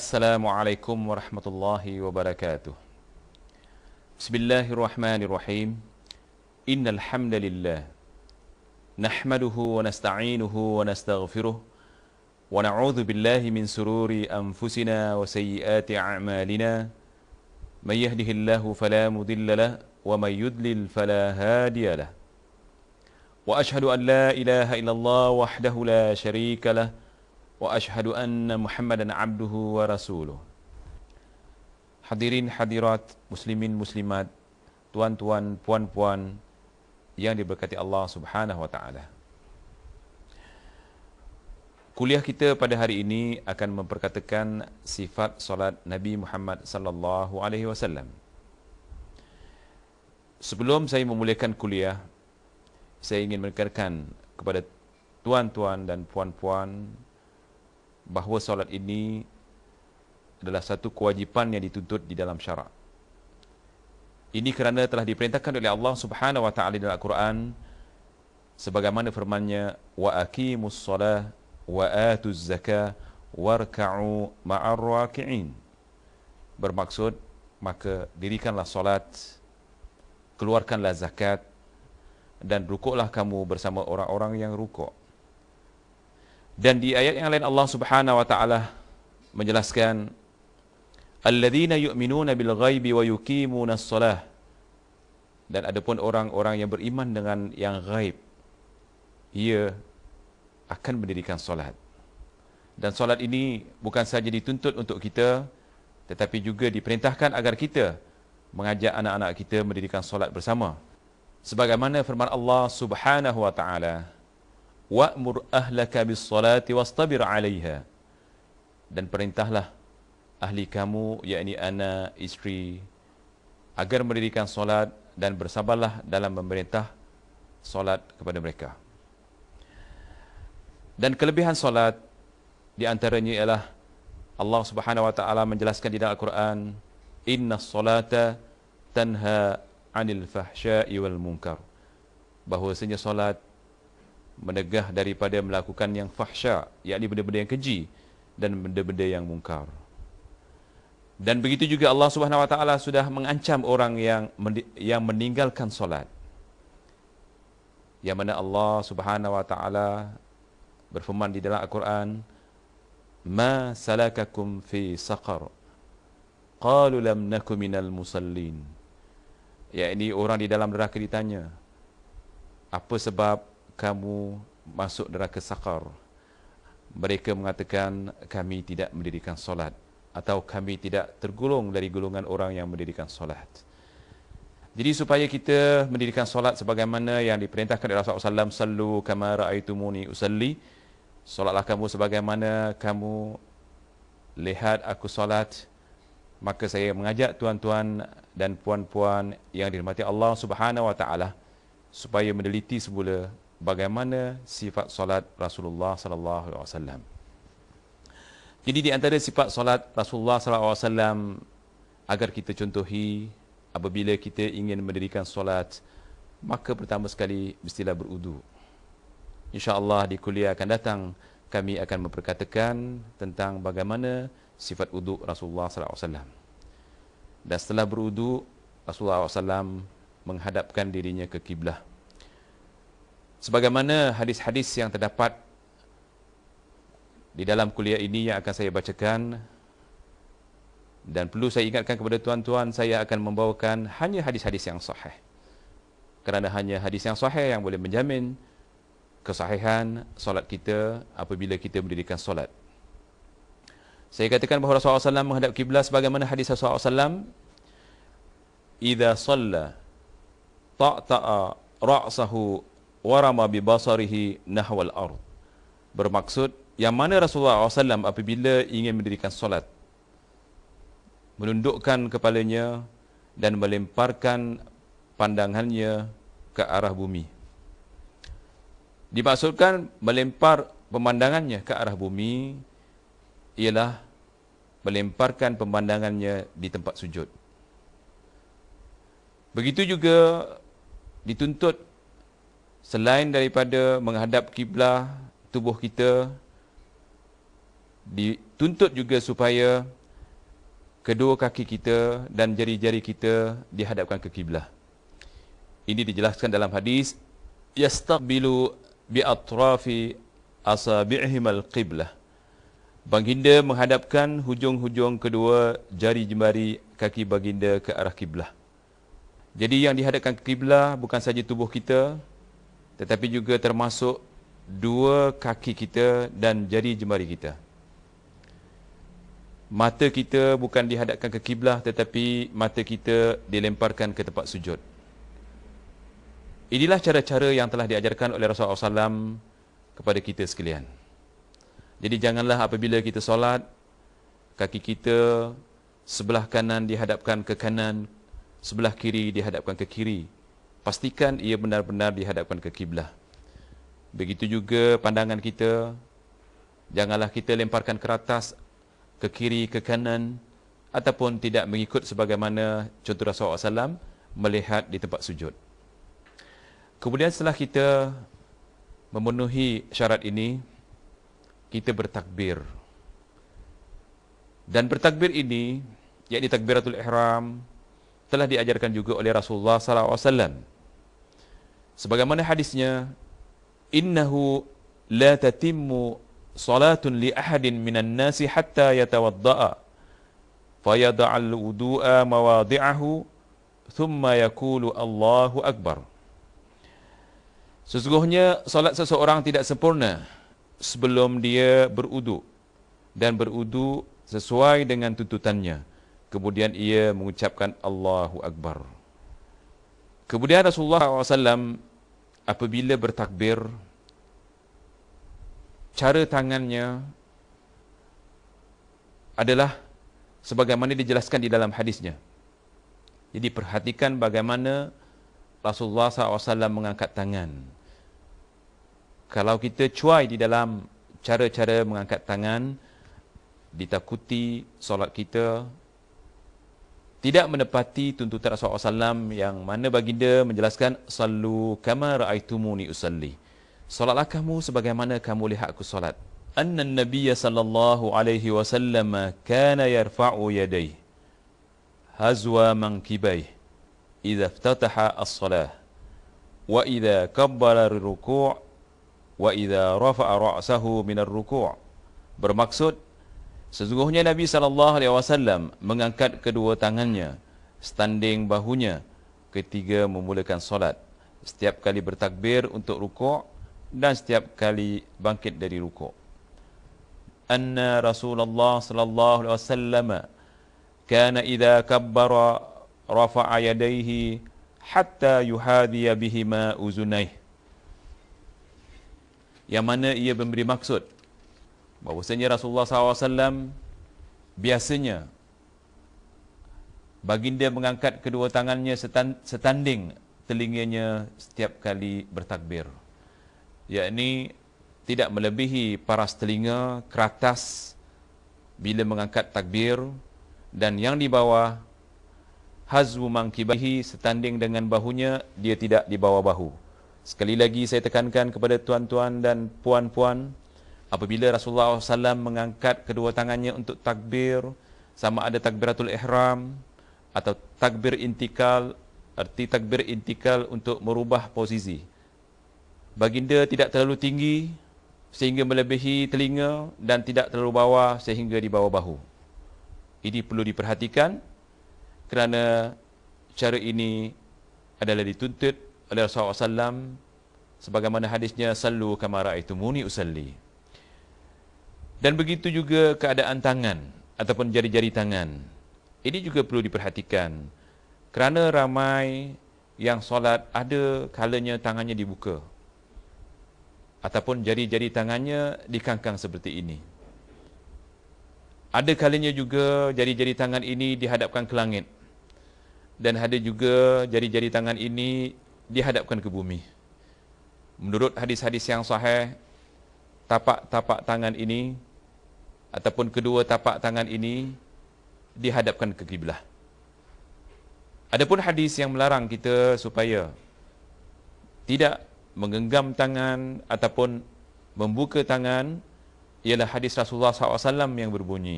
السلام عليكم ورحمة الله وبركاته بسم الله الرحمن الرحيم إن الحمد لله نحمده ونستعينه ونستغفره ونعوذ بالله من سرور أنفسنا وسيئات أعمالنا من يهده الله فلا مضل له ومن يضلل فلا هادي له وأشهد أن لا إله إلا الله وحده لا شريك له وأشهد أن محمدا عبده ورسوله حضرين حضرات مسلمين مسلمات tuan tuan puan puan yang diberkati Allah Subhanahu wa taala. Kuliah kita pada hari ini akan memperkatakan sifat solat Nabi Muhammad sallallahu alaihi wasallam. Sebelum saya memulakan kuliah, saya ingin menekankan kepada tuan-tuan dan puan-puan bahawa solat ini adalah satu kewajipan yang dituntut di dalam syarak. Ini kerana telah diperintahkan oleh Allah Subhanahu wa taala dalam Al-Quran sebagaimana firman-Nya wa aqimus solah wa atuz zakah warka'u ma'ar raki'in. Bermaksud maka dirikanlah solat keluarkanlah zakat dan rukuklah kamu bersama orang-orang yang rukuk dan di ayat yang lain Allah Subhanahu wa taala menjelaskan alladzina yu'minuna bil ghaibi wa yuqimuna shalah dan adapun orang-orang yang beriman dengan yang ghaib ia akan mendirikan solat dan solat ini bukan sahaja dituntut untuk kita tetapi juga diperintahkan agar kita mengajak anak-anak kita mendirikan solat bersama sebagaimana firman Allah Subhanahu wa taala wa'mur ahlaka bis salati wastabir alaiha. Dan perintahlah ahli kamu yakni anak, isteri agar mendirikan solat dan bersabarlah dalam memerintah solat kepada mereka. Dan kelebihan solat di antaranya ialah Allah Subhanahu wa taala menjelaskan di dalam Al-Quran, "Inna solata tanha 'anil fahsya'i wal munkar." Bahwasanya solat menegah daripada melakukan yang fahsya yakni benda-benda yang keji dan benda-benda yang mungkar dan begitu juga Allah Subhanahu wa taala sudah mengancam orang yang yang meninggalkan solat yang mana Allah Subhanahu wa taala berfirman di dalam Al-Quran ma salakakum fi saqar qalu lam nakum minal ya ini orang di dalam neraka ditanya apa sebab kamu masuk neraka sakar. Mereka mengatakan kami tidak mendirikan solat atau kami tidak tergulung dari gulungan orang yang mendirikan solat. Jadi supaya kita mendirikan solat sebagaimana yang diperintahkan oleh Rasulullah SAW, Sallu kama ra'aitumuni usalli, solatlah kamu sebagaimana kamu lihat aku solat, maka saya mengajak tuan-tuan dan puan-puan yang dihormati Allah Subhanahu supaya meneliti semula bagaimana sifat solat Rasulullah sallallahu alaihi wasallam. Jadi di antara sifat solat Rasulullah sallallahu alaihi wasallam agar kita contohi apabila kita ingin mendirikan solat maka pertama sekali mestilah berwudu. Insya-Allah di kuliah akan datang kami akan memperkatakan tentang bagaimana sifat wudu Rasulullah sallallahu alaihi wasallam. Dan setelah berwudu Rasulullah sallallahu alaihi wasallam menghadapkan dirinya ke kiblah sebagaimana hadis-hadis yang terdapat di dalam kuliah ini yang akan saya bacakan dan perlu saya ingatkan kepada tuan-tuan saya akan membawakan hanya hadis-hadis yang sahih kerana hanya hadis yang sahih yang boleh menjamin kesahihan solat kita apabila kita mendirikan solat saya katakan bahawa Rasulullah SAW menghadap kiblat sebagaimana hadis Rasulullah SAW Iza salla ta'ta'a ra'asahu warama bi basarihi nahwal ard. Bermaksud yang mana Rasulullah SAW apabila ingin mendirikan solat menundukkan kepalanya dan melemparkan pandangannya ke arah bumi. Dimaksudkan melempar pemandangannya ke arah bumi ialah melemparkan pemandangannya di tempat sujud. Begitu juga dituntut selain daripada menghadap kiblah tubuh kita dituntut juga supaya kedua kaki kita dan jari-jari kita dihadapkan ke kiblah ini dijelaskan dalam hadis yastaqbilu bi atrafi asabi'ihimal qiblah baginda menghadapkan hujung-hujung kedua jari-jemari kaki baginda ke arah kiblah jadi yang dihadapkan ke kiblah bukan saja tubuh kita tetapi juga termasuk dua kaki kita dan jari jemari kita. Mata kita bukan dihadapkan ke kiblah tetapi mata kita dilemparkan ke tempat sujud. Inilah cara-cara yang telah diajarkan oleh Rasulullah SAW kepada kita sekalian. Jadi janganlah apabila kita solat, kaki kita sebelah kanan dihadapkan ke kanan, sebelah kiri dihadapkan ke kiri pastikan ia benar-benar dihadapkan ke kiblah. Begitu juga pandangan kita, janganlah kita lemparkan ke atas, ke kiri, ke kanan ataupun tidak mengikut sebagaimana contoh Rasulullah SAW melihat di tempat sujud. Kemudian setelah kita memenuhi syarat ini, kita bertakbir. Dan bertakbir ini, yakni takbiratul ihram, telah diajarkan juga oleh Rasulullah sallallahu alaihi wasallam sebagaimana hadisnya innahu la tatimmu salatun li ahadin minan nasi hatta yatawadda'a fayada'al wudu'a mawadi'ahu thumma yakulu Allahu Akbar sesungguhnya salat seseorang tidak sempurna sebelum dia berudu dan berudu sesuai dengan tuntutannya kemudian ia mengucapkan Allahu Akbar Kemudian Rasulullah SAW apabila bertakbir, cara tangannya adalah sebagaimana dijelaskan di dalam hadisnya. Jadi perhatikan bagaimana Rasulullah SAW mengangkat tangan. Kalau kita cuai di dalam cara-cara mengangkat tangan, ditakuti solat kita tidak menepati tuntutan Rasulullah SAW yang mana baginda menjelaskan Sallu kama ra'aitumuni usalli Solatlah kamu sebagaimana kamu lihat aku solat Anna nabiyya sallallahu alaihi wasallam kana yarfa'u yadai hazwa mankibai idha iftataha as-salah wa idha kabbala ruku' wa idha rafa'a ra'sahu minar ruku' bermaksud Sesungguhnya Nabi saw mengangkat kedua tangannya, standing bahunya ketiga memulakan solat, setiap kali bertakbir untuk rukuk dan setiap kali bangkit dari rukuk. Anna Rasulullah sallallahu alaihi wasallam kana idza kabbara rafa'a yadayhi hatta yuhadiya bihima uzunaih. Yang mana ia memberi maksud bahwasanya Rasulullah SAW biasanya baginda mengangkat kedua tangannya setanding telinganya setiap kali bertakbir yakni tidak melebihi paras telinga keratas bila mengangkat takbir dan yang di bawah hazu mangkibahi setanding dengan bahunya dia tidak di bawah bahu sekali lagi saya tekankan kepada tuan-tuan dan puan-puan apabila Rasulullah SAW mengangkat kedua tangannya untuk takbir, sama ada takbiratul ihram atau takbir intikal, erti takbir intikal untuk merubah posisi. Baginda tidak terlalu tinggi sehingga melebihi telinga dan tidak terlalu bawah sehingga di bawah bahu. Ini perlu diperhatikan kerana cara ini adalah dituntut oleh Rasulullah SAW sebagaimana hadisnya sallu itu muni usalli dan begitu juga keadaan tangan ataupun jari-jari tangan. Ini juga perlu diperhatikan. Kerana ramai yang solat ada kalanya tangannya dibuka. Ataupun jari-jari tangannya dikangkang seperti ini. Ada kalanya juga jari-jari tangan ini dihadapkan ke langit. Dan ada juga jari-jari tangan ini dihadapkan ke bumi. Menurut hadis-hadis yang sahih, tapak-tapak tangan ini ataupun kedua tapak tangan ini dihadapkan ke kiblah. Adapun hadis yang melarang kita supaya tidak menggenggam tangan ataupun membuka tangan ialah hadis Rasulullah SAW yang berbunyi